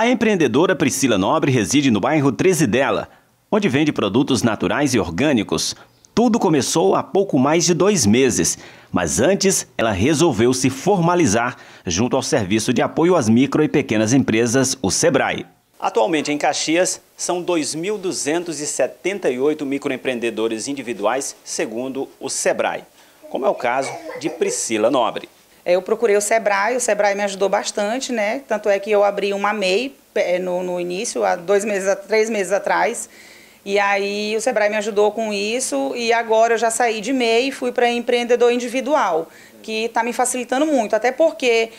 A empreendedora Priscila Nobre reside no bairro 13 dela, onde vende produtos naturais e orgânicos. Tudo começou há pouco mais de dois meses, mas antes ela resolveu se formalizar junto ao Serviço de Apoio às Micro e Pequenas Empresas, o SEBRAE. Atualmente em Caxias, são 2.278 microempreendedores individuais, segundo o SEBRAE, como é o caso de Priscila Nobre. É, eu procurei o Sebrae, o Sebrae me ajudou bastante, né? Tanto é que eu abri uma MEI é, no, no início, há dois meses, três meses atrás. E aí o Sebrae me ajudou com isso e agora eu já saí de MEI e fui para empreendedor individual, que está me facilitando muito, até porque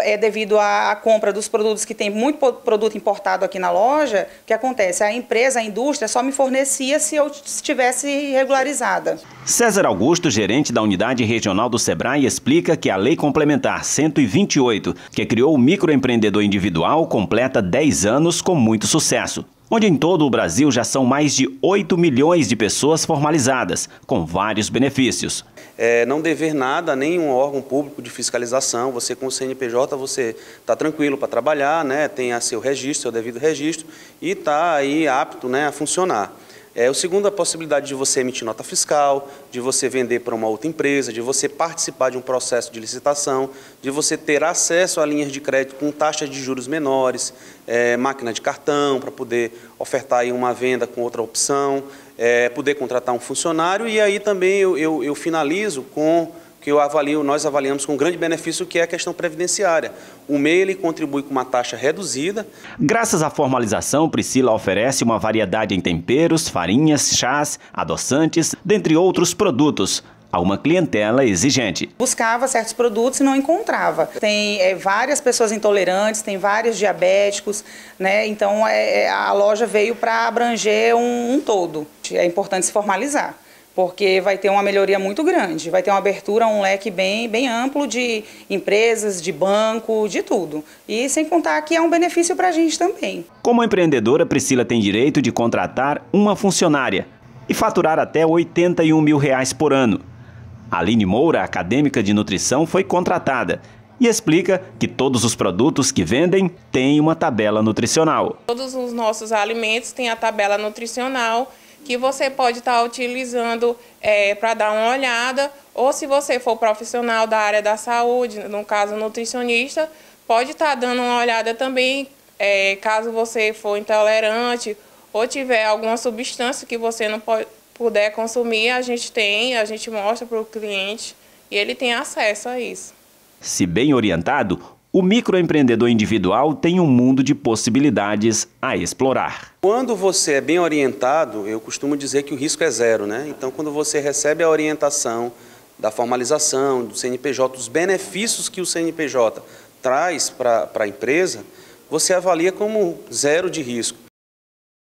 é, devido à, compra dos produtos que tem muito produto importado aqui na loja, o que acontece? A empresa, a indústria, só me fornecia se eu estivesse regularizada. César Augusto, gerente da unidade regional do SEBRAE, explica que a Lei Complementar 128, que criou o microempreendedor individual, completa 10 anos com muito sucesso onde em todo o Brasil já são mais de 8 milhões de pessoas formalizadas, com vários benefícios. É, não dever nada a nenhum órgão público de fiscalização, você com o CNPJ você está tranquilo para trabalhar, né, tem a seu registro, seu devido registro e está aí apto né, a funcionar. É, o segundo, a possibilidade de você emitir nota fiscal, de você vender para uma outra empresa, de você participar de um processo de licitação, de você ter acesso a linhas de crédito com taxas de juros menores, é, máquina de cartão para poder ofertar aí uma venda com outra opção, é, poder contratar um funcionário. E aí também eu, eu, eu finalizo com que eu avalio, nós avaliamos com grande benefício, que é a questão previdenciária. O MEI ele contribui com uma taxa reduzida. Graças à formalização, Priscila oferece uma variedade em temperos, farinhas, chás, adoçantes, dentre outros produtos, a uma clientela exigente. Buscava certos produtos e não encontrava. Tem é, várias pessoas intolerantes, tem vários diabéticos, né? Então é, é a loja veio para abranger um, um todo. É importante se formalizar porque vai ter uma melhoria muito grande, vai ter uma abertura, um leque bem, bem amplo de empresas, de banco, de tudo. E sem contar que é um benefício para a gente também. Como empreendedora, Priscila tem direito de contratar uma funcionária e faturar até 81 mil reais por ano. Aline Moura, acadêmica de nutrição, foi contratada e explica que todos os produtos que vendem têm uma tabela nutricional. Todos os nossos alimentos têm a tabela nutricional que você pode estar tá utilizando é, para dar uma olhada, ou se você for profissional da área da saúde, no caso nutricionista, pode estar tá dando uma olhada também, é, caso você for intolerante ou tiver alguma substância que você não pode, puder consumir, a gente tem, a gente mostra para o cliente e ele tem acesso a isso. Se bem orientado, o microempreendedor individual tem um mundo de possibilidades a explorar. Quando você é bem orientado, eu costumo dizer que o risco é zero, né? Então, quando você recebe a orientação da formalização, do CNPJ, dos benefícios que o CNPJ traz para a empresa, você avalia como zero de risco.